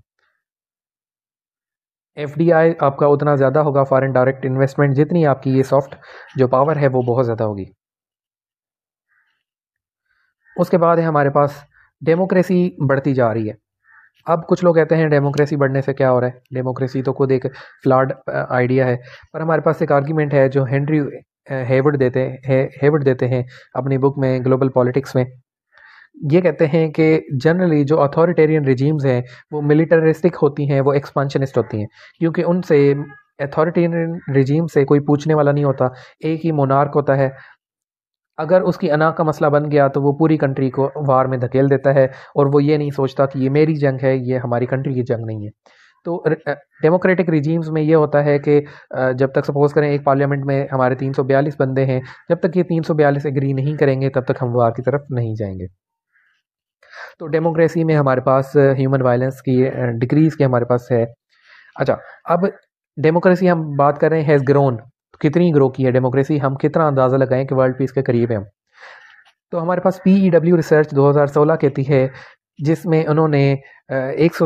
एफ आपका उतना ज़्यादा होगा फॉरेन डायरेक्ट इन्वेस्टमेंट जितनी आपकी ये सॉफ्ट जो पावर है वो बहुत ज़्यादा होगी उसके बाद है हमारे पास डेमोक्रेसी बढ़ती जा रही है अब कुछ लोग कहते हैं डेमोक्रेसी बढ़ने से क्या हो रहा है डेमोक्रेसी तो खुद एक फ्लाड आइडिया है पर हमारे पास एक आर्ग्यूमेंट है जो हेनरी हेवर्ड देते हैं हेवर्ड देते हैं अपनी बुक में ग्लोबल पॉलिटिक्स में ये कहते हैं कि जनरली जो अथॉरिटेरियन रिजीम्स हैं वो मिलिटरिस्टिक होती हैं वो एक्सपांशनिस्ट होती हैं क्योंकि उनसे अथॉरिटेरियन रिजीम से कोई पूछने वाला नहीं होता एक ही मोनार्क होता है अगर उसकी अना का मसला बन गया तो वो पूरी कंट्री को वार में धकेल देता है और वो ये नहीं सोचता कि ये मेरी जंग है ये हमारी कंट्री की जंग नहीं है तो डेमोक्रेटिक रिजीम्स में ये होता है कि जब तक सपोज़ करें एक पार्लियामेंट में हमारे 342 बंदे हैं जब तक ये 342 एग्री नहीं करेंगे तब तक हम वार की तरफ नहीं जाएंगे तो डेमोक्रेसी में हमारे पास ह्यूमन वायलेंस की डिक्रीज़ के हमारे पास है अच्छा अब डेमोक्रेसी हम बात कर रहे हैं हैज़ ग्रोन तो कितनी ग्रो की है डेमोक्रेसी हम कितना अंदाज़ा लगाएं कि वर्ल्ड पीस के करीब है तो हमारे पास पी ई डब्ल्यू रिसर्च दो हज़ार सोलह कहती है जिसमें उन्होंने एक सौ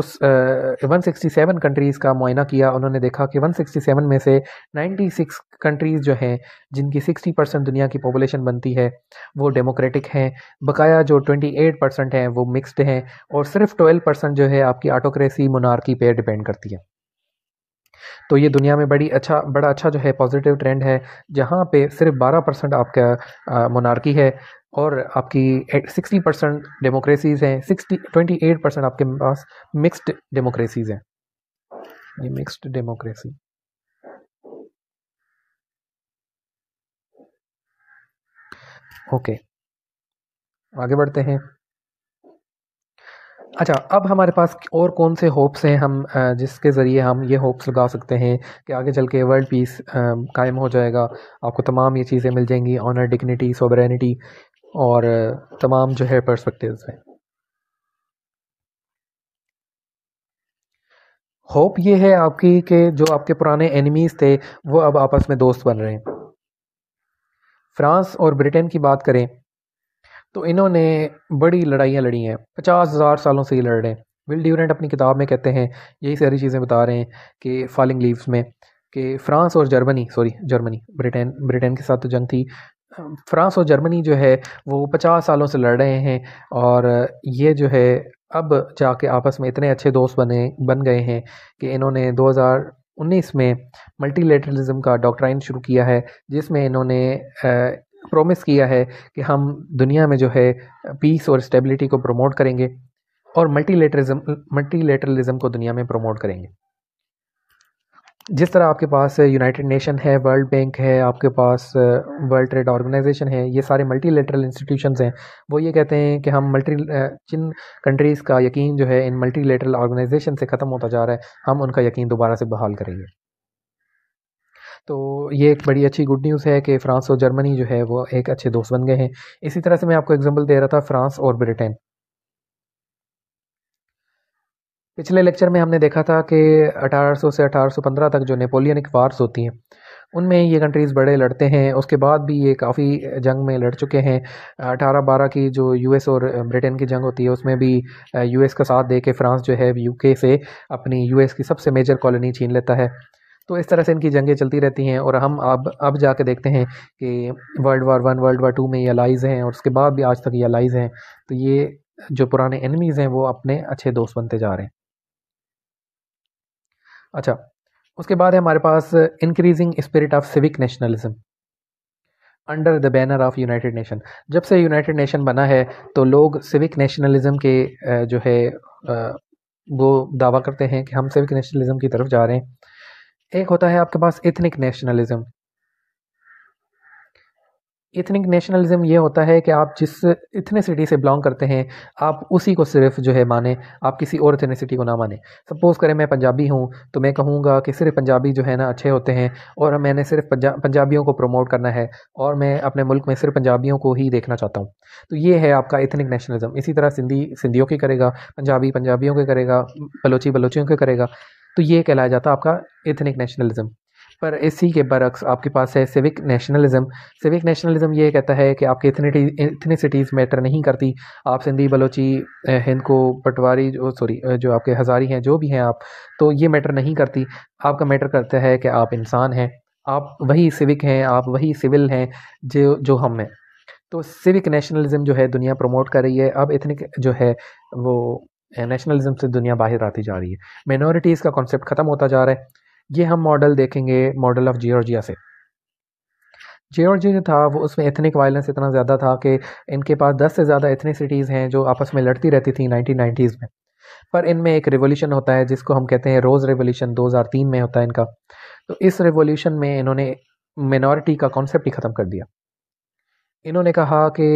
वन सिक्सटी सेवन कंट्रीज़ का मुआयना किया उन्होंने देखा कि वन सिक्सटी सेवन में से नाइन्टी सिक्स कंट्रीज़ जो हैं जिनकी सिक्सटी परसेंट दुनिया की पॉपुलेशन बनती है वो डेमोक्रेटिक हैं बकाया जो ट्वेंटी एट परसेंट हैं वो मिक्सड हैं और सिर्फ ट्वेल्व परसेंट जो है आपकी आटोक्रेसी मुनारकी पर डिपेंड करती है तो ये दुनिया में बड़ी अच्छा बड़ा अच्छा जो है पॉजिटिव ट्रेंड है जहाँ पे सिर्फ 12 परसेंट आपका मोनार्की है और आपकी 60 परसेंट डेमोक्रेसीज़ हैं 60 28 परसेंट आपके पास मिक्स्ड डेमोक्रेसीज़ हैं ये मिक्स्ड डेमोक्रेसी ओके आगे बढ़ते हैं अच्छा अब हमारे पास और कौन से होप्स हैं हम जिसके ज़रिए हम ये होप्स लगा सकते हैं कि आगे चल के वर्ल्ड पीस कायम हो जाएगा आपको तमाम ये चीज़ें मिल जाएंगी ऑनर डिग्निटी सोबरेनिटी और तमाम जो है पर्सपेक्टिव्स हैं होप ये है आपकी कि जो आपके पुराने एनिमीज़ थे वो अब आपस में दोस्त बन रहे हैं फ्रांस और ब्रिटेन की बात करें तो इन्होंने बड़ी लड़ाइयाँ लड़ी हैं पचास हज़ार सालों से ये लड़ रहे हैं विल ड्यूरेंट अपनी किताब में कहते हैं यही सारी चीज़ें बता रहे हैं कि फॉलिंग लीव्स में कि फ्रांस और Germany sorry Germany Britain Britain के साथ तो जंग थी फ्रांस और जर्मनी जो है वो पचास सालों से लड़ रहे हैं और ये जो है अब जाके आपस में इतने अच्छे दोस्त बने बन गए हैं कि इन्होंने 2019 में मल्टीलेटरलिज्म का डॉक्ट्राइन शुरू किया है जिसमें इन्होंने प्रोमिस किया है कि हम दुनिया में जो है पीस और स्टेबिलिटी को प्रमोट करेंगे और मल्टीलेटरिज्म मल्टीलेटरलिज्म को दुनिया में प्रमोट करेंगे जिस तरह आपके पास यूनाइटेड नेशन है वर्ल्ड बैंक है आपके पास वर्ल्ड ट्रेड ऑर्गेनाइजेशन है ये सारे मल्टीलेटरल इंस्टीट्यूशन हैं वो ये कहते हैं कि हम मल्टी जिन कंट्रीज़ का यकीन जो है इन मल्टीलेटरल ऑर्गेनाइजेशन से ख़त्म होता जा रहा है हम उनका यकीन दोबारा से बहाल करेंगे तो ये एक बड़ी अच्छी गुड न्यूज़ है कि फ़्रांस और जर्मनी जो है वो एक अच्छे दोस्त बन गए हैं इसी तरह से मैं आपको एग्ज़ाम्पल दे रहा था फ़्रांस और ब्रिटेन पिछले लेक्चर में हमने देखा था कि 1800 से 1815 तक जो नेपोलियनिक वार्स होती हैं उनमें ये कंट्रीज़ बड़े लड़ते हैं उसके बाद भी ये काफ़ी जंग में लड़ चुके हैं अठारह बारह की जो यूएस और ब्रिटेन की जंग होती है उसमें भी यूएस का साथ दे के फ्रांस जो है यूके से अपनी यूएस की सबसे मेजर कॉलोनी छीन लेता है तो इस तरह से इनकी जंगें चलती रहती हैं और हम अब अब जाके देखते हैं कि world war one world war two में ये अलाइज हैं और उसके बाद भी आज तक ये अलाइज हैं तो ये जो पुराने एनिमीज़ हैं वो अपने अच्छे दोस्त बनते जा रहे हैं अच्छा उसके बाद है हमारे पास increasing spirit of civic nationalism under the banner of United Nation जब से यूनाइटेड नेशन बना है तो लोग सिविक नेशनलिज्म के जो है वो दावा करते हैं कि हम सिविक नेशनलिज्म की तरफ जा रहे हैं एक होता है आपके पास इथनिक नेशनलिज्म इथनिक नेशनलिज्म ये होता है कि आप जिस इथनिसिटी से बिलोंग करते हैं आप उसी को सिर्फ जो है माने आप किसी और इथनिसिटी को ना माने सपोज़ करें मैं पंजाबी हूँ तो मैं कहूँगा कि सिर्फ पंजाबी जो है ना अच्छे होते हैं और मैंने सिर्फ पंजा पंजाबियों को प्रमोट करना है और मैं अपने मुल्क में सिर्फ पंजाबियों को ही देखना चाहता हूँ तो ये है आपका इथनिक नेशनलिज्म इसी तरह सिंधी सिंधियों की करेगा पंजाबी पंजाबियों के करेगा बलोची बलोचियों के करेगा तो ये कहलाया जाता है आपका एथनिक नेशनलिज्म पर इसी के बरक्स आपके पास है सिविक नेशनलिज्म सिविक नेशनलिज्म ये कहता है कि आपकी इथनिटी इथनिसिटीज़ मैटर नहीं करती आप सिंधी बलोची हिंद को पटवारी जो सॉरी जो आपके हज़ारी हैं जो भी हैं आप तो ये मैटर नहीं करती आपका मैटर करता है कि आप इंसान हैं आप वही सिविक हैं आप वही सिविल हैं जो जो हम हैं तो सिविक नेशनलिज्म जो है दुनिया प्रमोट कर रही है अब इथनिक जो है वो नेशनलिज्म से दुनिया बाहर आती जा रही है माइनॉरिटीज़ का कॉन्सेप्ट ख़त्म होता जा रहा है ये हम मॉडल देखेंगे मॉडल ऑफ जियोर्जिया से जियोर्जिया जो था वो उसमें एथनिक वायलेंस इतना ज़्यादा था कि इनके पास दस से ज़्यादा एथनिसिटीज़ हैं जो आपस में लड़ती रहती थी नाइनटीन में पर इनमें एक रिवोल्यूशन होता है जिसको हम कहते हैं रोज़ रिवोल्यूशन 2003 में होता है इनका तो इस रिवोल्यूशन में इन्होंने मिनॉरिटी का कॉन्सेप्ट ही ख़त्म कर दिया इन्होंने कहा कि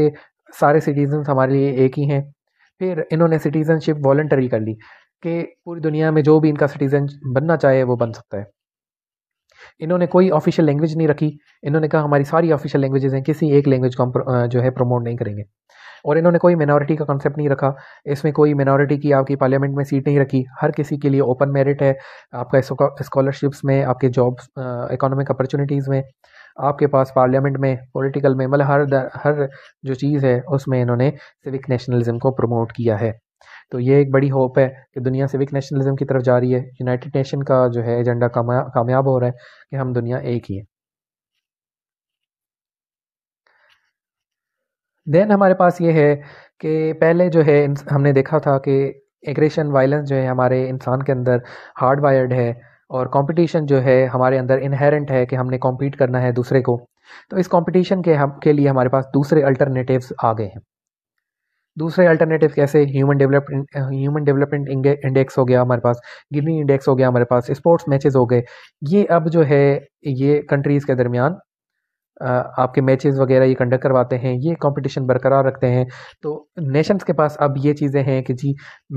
सारे सिटीजन्स हमारे लिए एक ही हैं फिर इन्होंने सिटीज़नशिप वॉल्टरी कर ली कि पूरी दुनिया में जो भी इनका सिटीज़न बनना चाहे वो बन सकता है इन्होंने कोई ऑफिशियल लैंग्वेज नहीं रखी इन्होंने कहा हमारी सारी ऑफिशियल लैंग्वेजेस हैं किसी एक लैंग्वेज को हम जो है प्रमोट नहीं करेंगे और इन्होंने कोई मिनॉरिटी का कॉन्सेप्ट नहीं रखा इसमें कोई मिनॉरिटी की आपकी पार्लियामेंट में सीट नहीं रखी हर किसी के लिए ओपन मेरिट है आपका स्कॉलरशिप्स में आपके जॉब्स इकोनॉमिक अपॉर्चुनिटीज़ में आपके पास पार्लियामेंट में पॉलिटिकल में मतलब हर हर जो चीज़ है उसमें इन्होंने सिविक नेशनलिज्म को प्रमोट किया है तो ये एक बड़ी होप है कि दुनिया सिविक नेशनलिज्म की तरफ जा रही है यूनाइटेड नेशन का जो है एजेंडा कामया, कामयाब हो रहा है कि हम दुनिया एक ही है देन हमारे पास ये है कि पहले जो है हमने देखा था कि एग्रेशन वायलेंस जो है हमारे इंसान के अंदर हार्ड वायर्ड है और कंपटीशन जो है हमारे अंदर इनहेरेंट है कि हमने कॉम्पीट करना है दूसरे को तो इस कंपटीशन के हम के लिए हमारे पास दूसरे अल्टरनेटिव्स आ गए हैं दूसरे अल्टरनेटिव कैसे human development human development index हो गया हमारे पास गिनी इंडेक्स हो गया हमारे पास स्पोर्ट्स मैचेस हो गए ये अब जो है ये कंट्रीज़ के दरमियान आपके मैचेस वगैरह ये कंडक्ट करवाते हैं ये कंपटीशन बरकरार रखते हैं तो नेशंस के पास अब ये चीज़ें हैं कि जी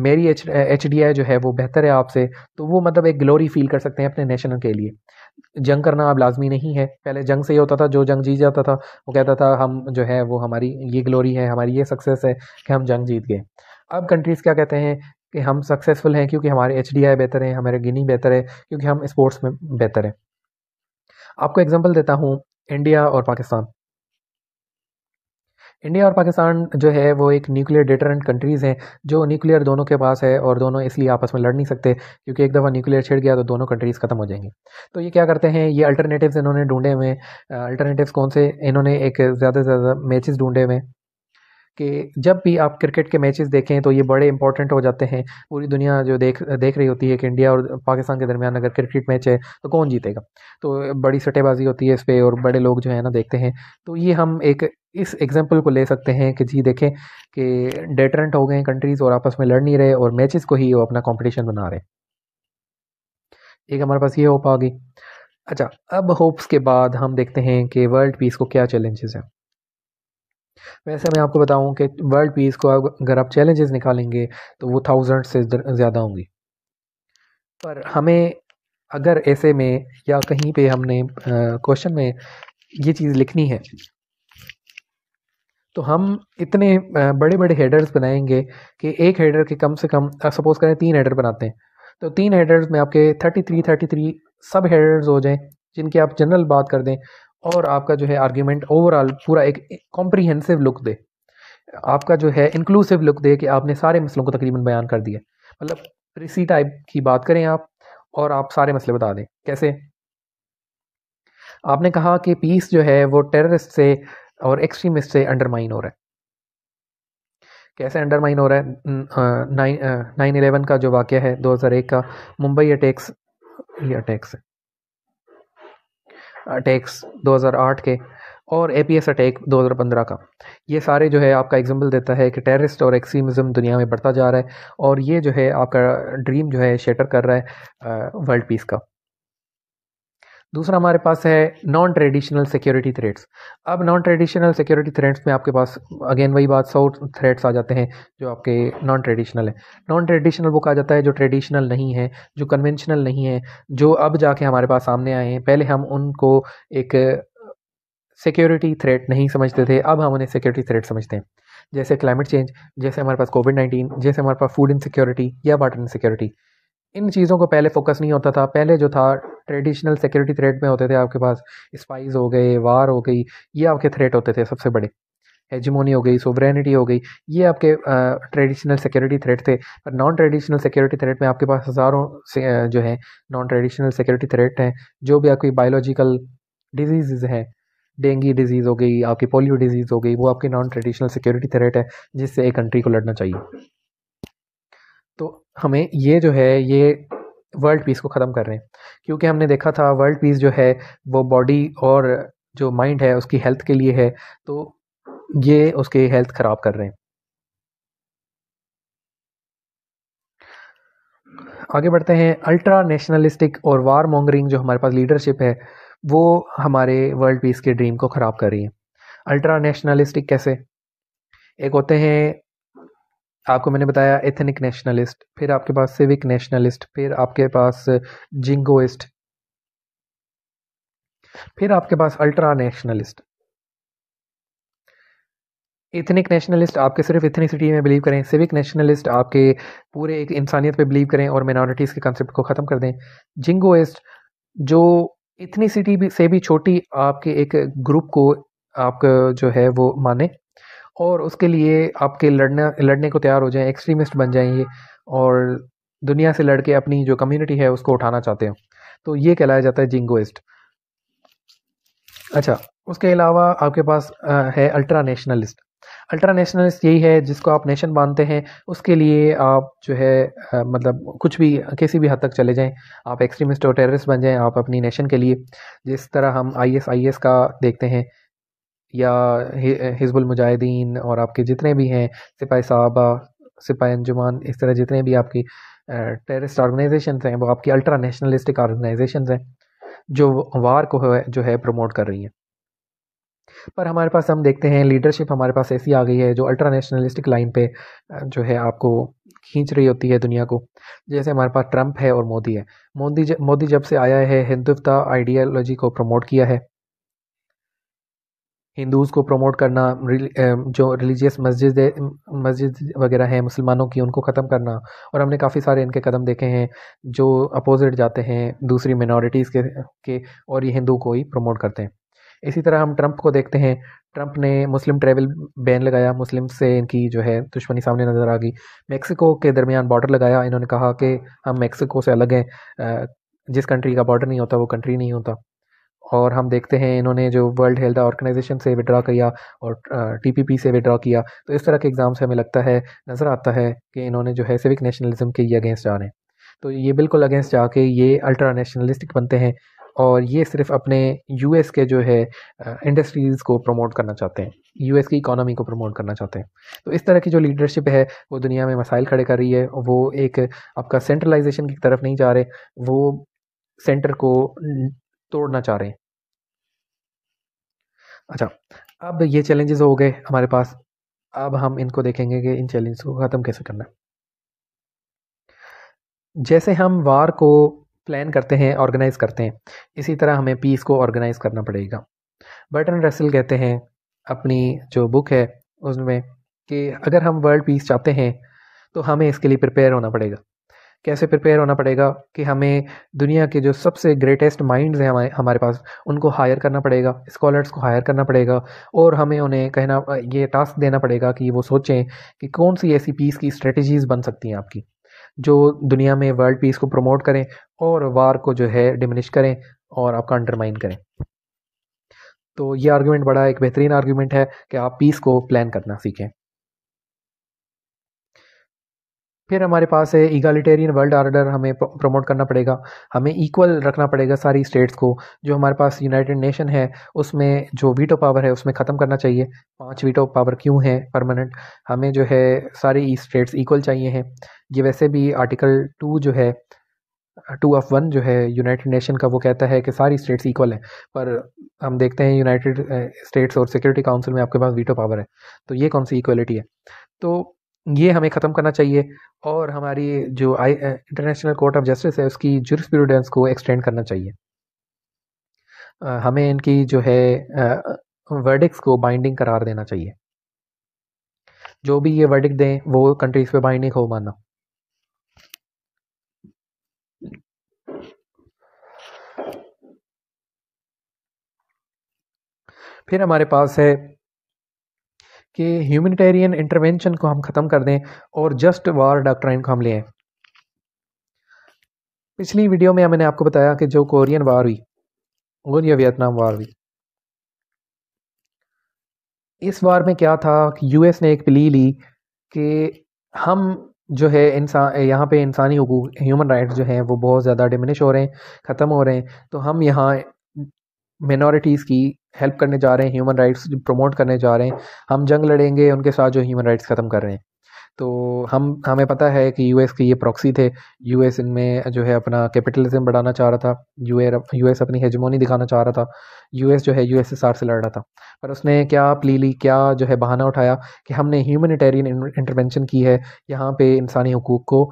मेरी एच डी आई जो है वो बेहतर है आपसे तो वो मतलब एक ग्लोरी फील कर सकते हैं अपने नेशन के लिए जंग करना अब लाजमी नहीं है पहले जंग से ही होता था जो जंग जीत जाता था वो कहता था हम जो है वो हमारी ये ग्लोरी है हमारी ये सक्सेस है कि हम जंग जीत गए अब कंट्रीज़ क्या कहते हैं कि हम सक्सेसफुल हैं क्योंकि हमारे एच बेहतर है हमारे गिनी बेहतर है क्योंकि हम स्पोर्ट्स में बेहतर है आपको एग्जांपल देता हूँ इंडिया और पाकिस्तान इंडिया और पाकिस्तान जो है वो एक न्यूक्लियर डिटरेंट कंट्रीज़ हैं जो न्यूक्लियर दोनों के पास है और दोनों इसलिए आपस में लड़ नहीं सकते क्योंकि एक दफ़ा न्यूक्लियर छिड़ गया तो दोनों कंट्रीज़ ख़त्म हो जाएंगी तो ये क्या करते हैं ये अल्टरनेटिव्स इन्होंने ढूंढे हुए अल्टरनेटिव्स कौन से इन्होंने एक ज़्यादा से ज़्यादा मैचेस ढूंढे हुए कि जब भी आप क्रिकेट के मैचेस देखें तो ये बड़े इंपॉर्टेंट हो जाते हैं पूरी दुनिया जो देख देख रही होती है कि इंडिया और पाकिस्तान के दरमियान अगर क्रिकेट मैच है तो कौन जीतेगा तो बड़ी सट्टेबाज़ी होती है इस पर और बड़े लोग जो है ना देखते हैं तो ये हम एक इस एग्जाम्पल को ले सकते हैं कि जी देखें कि डेटरेंट हो गए कंट्रीज़ और आपस में लड़ नहीं रहे और मैच को ही वो अपना कॉम्पिटिशन बना रहे एक हमारे पास ये होप आ गई अच्छा अब होप्स के बाद हम देखते हैं कि वर्ल्ड पीस को क्या चैलेंजेस हैं वैसे मैं आपको बताऊं कि वर्ल्ड पीस को अगर आप चैलेंजेस निकालेंगे तो वो थाउजेंड से ज़्यादा होंगी पर हमें अगर ऐसे में या कहीं पे हमने क्वेश्चन में ये चीज़ लिखनी है तो हम इतने बड़े बड़े हेडर्स बनाएंगे कि एक हेडर के कम से कम सपोज़ करें तीन हेडर बनाते हैं तो तीन हेडर्स में आपके थर्टी थ्री थर्टी थ्री सब हेडर्स हो जाएं जिनकी आप जनरल बात कर दें और आपका जो है आर्ग्यूमेंट ओवरऑल पूरा एक कॉम्प्रीहेंसिव लुक दे आपका जो है इंक्लूसिव लुक दे कि आपने सारे मसलों को तकरीबन बयान कर दिया मतलब रिसी टाइप की बात करें आप और आप सारे मसले बता दें कैसे आपने कहा कि पीस जो है वो टेररिस्ट से और एक्सट्रीमिस्ट से अंडरमाइन हो रहा है कैसे अंडरमाइन हो रहा है नाइन नाइन इलेवन का जो वाक़ है 2001 का मुंबई अटैक्स ये अटैक्स है अटैक्स 2008 के और ए अटैक 2015 का ये सारे जो है आपका एग्जाम्पल देता है कि टेररिस्ट और एक्सीमिज़म दुनिया में बढ़ता जा रहा है और ये जो है आपका ड्रीम जो है शेटर कर रहा है वर्ल्ड पीस का दूसरा हमारे पास है नॉन ट्रेडिशनल सिक्योरिटी थ्रेड्स अब नॉन ट्रेडिशनल सिक्योरिटी थ्रेड्स में आपके पास अगेन वही बात सौ थ्रेड्स आ जाते हैं जो आपके नॉन ट्रेडिशनल है नॉन ट्रेडिशनल वो कहा जाता है जो ट्रेडिशनल नहीं है जो कन्वेंशनल नहीं है जो अब जाके हमारे पास सामने आए हैं पहले हम उनको एक सिक्योरिटी थ्रेट नहीं समझते थे अब हम उन्हें सिक्योरिटी थ्रेट समझते हैं जैसे क्लाइमेट चेंज जैसे हमारे पास कोविड नाइन्टीन जैसे हमारे पास फूड इनसिक्योरिटी या वाटर इनसिक्योरिटी इन चीज़ों को पहले फोकस नहीं होता था पहले जो था ट्रेडिशनल सिक्योरिटी थ्रेट में होते थे आपके पास स्पाइस हो गए वार हो गई ये आपके थ्रेट होते थे सबसे बड़े हेजमोनी हो गई सोवरेनिटी हो गई ये आपके ट्रेडिशनल सिक्योरिटी थ्रेट थे पर नॉन ट्रेडिशनल सिक्योरिटी थ्रेट में आपके पास हज़ारों से जो है नॉन ट्रेडिशनल सिक्योरिटी थ्रेट हैं जो भी आपकी बायोलॉजिकल डिजीज़ हैं डेंगी डिजीज़ हो गई आपकी पोलियो डिजीज़ हो गई वो आपकी नॉन ट्रेडिशनल सिक्योरिटी थ्रेट है जिससे एक कंट्री को लड़ना चाहिए तो हमें ये जो है ये वर्ल्ड पीस को ख़त्म कर रहे हैं क्योंकि हमने देखा था वर्ल्ड पीस जो है वो बॉडी और जो माइंड है उसकी हेल्थ के लिए है तो ये उसके हेल्थ ख़राब कर रहे हैं आगे बढ़ते हैं अल्ट्रा नेशनलिस्टिक और वार मॉन्गरिंग जो हमारे पास लीडरशिप है वो हमारे वर्ल्ड पीस के ड्रीम को ख़राब कर रही है अल्ट्रा नेशनलिस्टिक कैसे एक होते हैं आपको मैंने बताया एथनिक नेशनलिस्ट फिर आपके पास सिविक नेशनलिस्ट फिर आपके पास जिंगोइस्ट फिर आपके पास अल्ट्रा नेशनलिस्ट इथनिक नेशनलिस्ट आपके सिर्फ इथनिसिटी में बिलीव करें सिविक नेशनलिस्ट आपके पूरे एक इंसानियत पे बिलीव करें और माइनॉरिटीज़ के कंसेप्ट को ख़त्म कर दें जिंगोइस्ट जो इथनिसिटी भी से भी छोटी आपके एक ग्रुप को आपका जो है वो माने और उसके लिए आपके लड़ना लड़ने को तैयार हो जाएं एक्सट्रीमिस्ट बन जाएंगे ये और दुनिया से लड़के अपनी जो कम्युनिटी है उसको उठाना चाहते हो तो ये कहलाया जाता है जिंगोइस्ट अच्छा उसके अलावा आपके पास है अल्ट्रा नेशनलिस्ट अल्ट्रा नेशनलिस्ट यही है जिसको आप नेशन मानते हैं उसके लिए आप जो है आ, मतलब कुछ भी किसी भी हद तक चले जाएं आप एक्सट्रीमिस्ट और टेररिस्ट बन जाएं आप अपनी नेशन के लिए जिस तरह हम आईएसआईएस का देखते हैं या हिजबुल मुजाहिदीन और आपके जितने भी हैं सिपाही साहबा सिपाही अंजुमान इस तरह जितने भी आपकी टेररिस्ट ऑर्गेनाइजेशन हैं वो आपकी अल्ट्रा नेशनलिस्टिक ऑर्गेनाइजेशन हैं जो वार को जो है प्रमोट कर रही हैं पर हमारे पास हम देखते हैं लीडरशिप हमारे पास ऐसी आ गई है जो अल्ट्रा नेशनलिस्टिक लाइन पे जो है आपको खींच रही होती है दुनिया को जैसे हमारे पास ट्रंप है और मोदी है मोदी मोदी जब से आया है हिंदुत्व आइडियालॉजी को प्रमोट किया है हिंदूज़ को प्रमोट करना जो रिलीजियस मस्जिद मस्जिद वगैरह हैं मुसलमानों की उनको ख़त्म करना और हमने काफ़ी सारे इनके कदम देखे हैं जो अपोजिट जाते हैं दूसरी मिनोरिटीज़ के के और ये हिंदू को ही प्रमोट करते हैं इसी तरह हम ट्रंप को देखते हैं ट्रंप ने मुस्लिम ट्रैवल बैन लगाया मुस्लिम से इनकी जो है दुश्मनी सामने नज़र आ गई मेक्सिको के दरमियान बॉर्डर लगाया इन्होंने कहा कि हम मेक्सिको से अलग हैं जिस कंट्री का बॉर्डर नहीं होता वो कंट्री नहीं होता और हम देखते हैं इन्होंने जो वर्ल्ड हेल्थ ऑर्गेनाइजेशन से विड्रा किया और टीपीपी से विड्रा किया तो इस तरह के एग्ज़ाम से हमें लगता है नज़र आता है कि इन्होंने जो है सिविक नेशनलिज्म के ये अगेंस्ट जा रहे हैं तो ये बिल्कुल अगेंस्ट जाके ये अल्ट्रा नेशनलिस्टिक बनते हैं और ये सिर्फ अपने यूएस के जो है इंडस्ट्रीज़ को प्रमोट करना चाहते हैं यूएस की इकोनॉमी को प्रमोट करना चाहते हैं तो इस तरह की जो लीडरशिप है वो दुनिया में मसाइल खड़े कर रही है वो एक आपका सेंट्रलाइजेशन की तरफ नहीं जा रहे वो सेंटर को तोड़ना चाह रहे हैं अच्छा अब ये चैलेंजेस हो गए हमारे पास अब हम इनको देखेंगे कि इन चैलेंज को ख़त्म कैसे करना है जैसे हम वार को प्लान करते हैं ऑर्गेनाइज़ करते हैं इसी तरह हमें पीस को ऑर्गेनाइज़ करना पड़ेगा बर्टन रसल कहते हैं अपनी जो बुक है उसमें कि अगर हम वर्ल्ड पीस चाहते हैं तो हमें इसके लिए प्रिपेयर होना पड़ेगा कैसे प्रिपेयर होना पड़ेगा कि हमें दुनिया के जो सबसे ग्रेटेस्ट माइंड्स हैं हमारे हमारे पास उनको हायर करना पड़ेगा स्कॉलर्स को हायर करना पड़ेगा और हमें उन्हें कहना ये टास्क देना पड़ेगा कि वो सोचें कि कौन सी ऐसी पीस की स्ट्रेटजीज़ बन सकती हैं आपकी जो दुनिया में वर्ल्ड पीस को प्रमोट करें और वार को जो है डिमिनिश करें और आपका अंडरमाइन करें तो ये आर्ग्यूमेंट बड़ा एक बेहतरीन आर्ग्यूमेंट है कि आप पीस को प्लान करना सीखें फिर हमारे पास है इगालिटेरियन वर्ल्ड आर्डर हमें प्रमोट करना पड़ेगा हमें इक्वल रखना पड़ेगा सारी स्टेट्स को जो हमारे पास यूनाइटेड नेशन है उसमें जो वीटो पावर है उसमें ख़त्म करना चाहिए पांच वीटो पावर क्यों है परमानेंट हमें जो है सारी स्टेट्स इक्वल चाहिए हैं ये वैसे भी आर्टिकल टू जो है टू ऑफ वन जो है यूनाइटेड नेशन का वो कहता है कि सारी स्टेट्स इक्वल हैं पर हम देखते हैं यूनाइटेड स्टेट्स eh, और सिक्योरिटी काउंसिल में आपके पास वीटो पावर है तो ये कौन सी इक्वलिटी है तो ये हमें ख़त्म करना चाहिए और हमारी जो आई इंटरनेशनल कोर्ट ऑफ जस्टिस है उसकी जुरिस्प्रूडेंस को एक्सटेंड करना चाहिए हमें इनकी जो है वर्डिक्स को बाइंडिंग करार देना चाहिए जो भी ये वर्डिक दें वो कंट्रीज पे बाइंडिंग हो माना फिर हमारे पास है कि ह्यूमनिटेरियन इंटरवेंशन को हम ख़त्म कर दें और जस्ट वार डॉक्ट्राइन को हम ले आए पिछली वीडियो में मैंने आपको बताया कि जो कोरियन वार हुई और या वियतनाम वार हुई इस वार में क्या था कि यूएस ने एक प्ली ली कि हम जो है इंसान यहाँ पे इंसानी हकूक ह्यूमन राइट्स जो हैं वो बहुत ज़्यादा डिमिनिश हो रहे हैं ख़त्म हो रहे हैं तो हम यहाँ मिनोरिटीज़ की हेल्प करने जा रहे हैं ह्यूमन राइट्स प्रमोट करने जा रहे हैं हम जंग लड़ेंगे उनके साथ जो ह्यूमन राइट्स ख़त्म कर रहे हैं तो हम हमें पता है कि यूएस के ये प्रॉक्सी थे यूएस इनमें जो है अपना कैपिटलिज्म बढ़ाना चाह रहा था यू यूएस अपनी हेजमोनी दिखाना चाह रहा था यूएस जो है यूएसएसआर से लड़ रहा था पर उसने क्या प्ली ली क्या जो है बहाना उठाया कि हमने ह्यूमनिटेरियन इंटरवेंशन की है यहाँ पर इंसानी हकूक़ को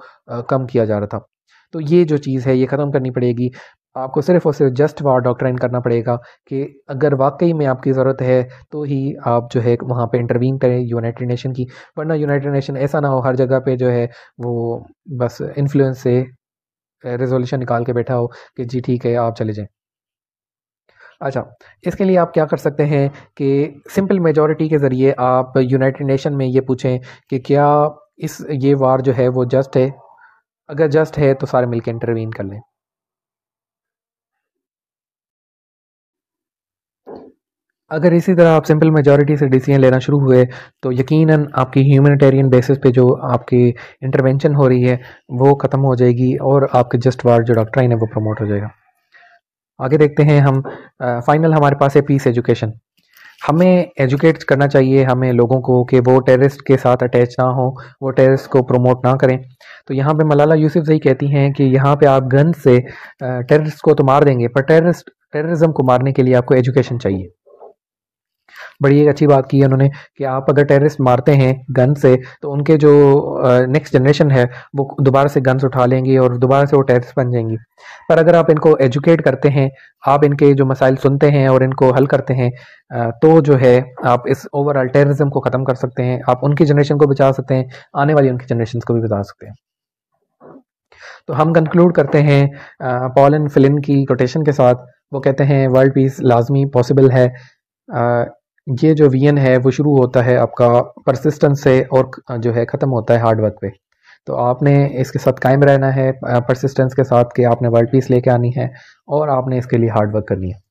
कम किया जा रहा था तो ये जो चीज़ है ये ख़त्म करनी पड़ेगी आपको सिर्फ और सिर्फ जस्ट वहाँ इन करना पड़ेगा कि अगर वाकई में आपकी ज़रूरत है तो ही आप जो है वहाँ पे इंटरवीन करें यूनाइटेड नेशन की वरना यूनाइटेड नेशन ऐसा ना हो हर जगह पे जो है वो बस इन्फ्लुएंस से रेजोल्यूशन निकाल के बैठा हो कि जी ठीक है आप चले जाएँ अच्छा इसके लिए आप क्या कर सकते हैं कि सिंपल मेजॉरिटी के ज़रिए आप यूनाइटेड नेशन में ये पूछें कि क्या इस ये वार जो है वो जस्ट है अगर जस्ट है तो सारे मिलकर इंटरवीन कर लें अगर इसी तरह आप सिंपल मेजॉरिटी से डिसीजन लेना शुरू हुए तो यकीनन आपकी ह्यूमनिटेरियन बेसिस पे जो आपकी इंटरवेंशन हो रही है वो ख़त्म हो जाएगी और आपके जस्ट वार जो डॉक्ट्राइन है वो प्रमोट हो जाएगा आगे देखते हैं हम फाइनल हमारे पास है पीस एजुकेशन हमें एजुकेट करना चाहिए हमें लोगों को कि वो टेररिस्ट के साथ अटैच ना हो वो टेररिस्ट को प्रमोट ना करें तो यहाँ पे मलाला यूसुफ सही कहती हैं कि यहाँ पे आप गन से टेररिस्ट को तो मार देंगे पर टेररिस्ट टेररिज्म को मारने के लिए आपको एजुकेशन चाहिए बड़ी एक अच्छी बात की है उन्होंने कि आप अगर टेररिस्ट मारते हैं गन से तो उनके जो नेक्स्ट जनरेशन है वो दोबारा से गन्स उठा लेंगी और दोबारा से वो टेररिस्ट बन जाएंगी पर अगर आप इनको एजुकेट करते हैं आप इनके जो मसाइल सुनते हैं और इनको हल करते हैं तो जो है आप इस ओवरऑल टेररिज्म को ख़त्म कर सकते हैं आप उनकी जनरेशन को बचा सकते हैं आने वाली उनकी जनरेशन को भी बचा सकते हैं तो हम कंक्लूड करते हैं पॉलन फिलिन की कोटेशन के साथ वो कहते हैं वर्ल्ड पीस लाजमी पॉसिबल है ये जो वी है वो शुरू होता है आपका परसिस्टेंस से और जो है ख़त्म होता है हार्डवर्क पे तो आपने इसके साथ कायम रहना है परसिस्टेंस के साथ कि आपने वर्ल्ड पीस लेके आनी है और आपने इसके लिए हार्डवर्क करनी है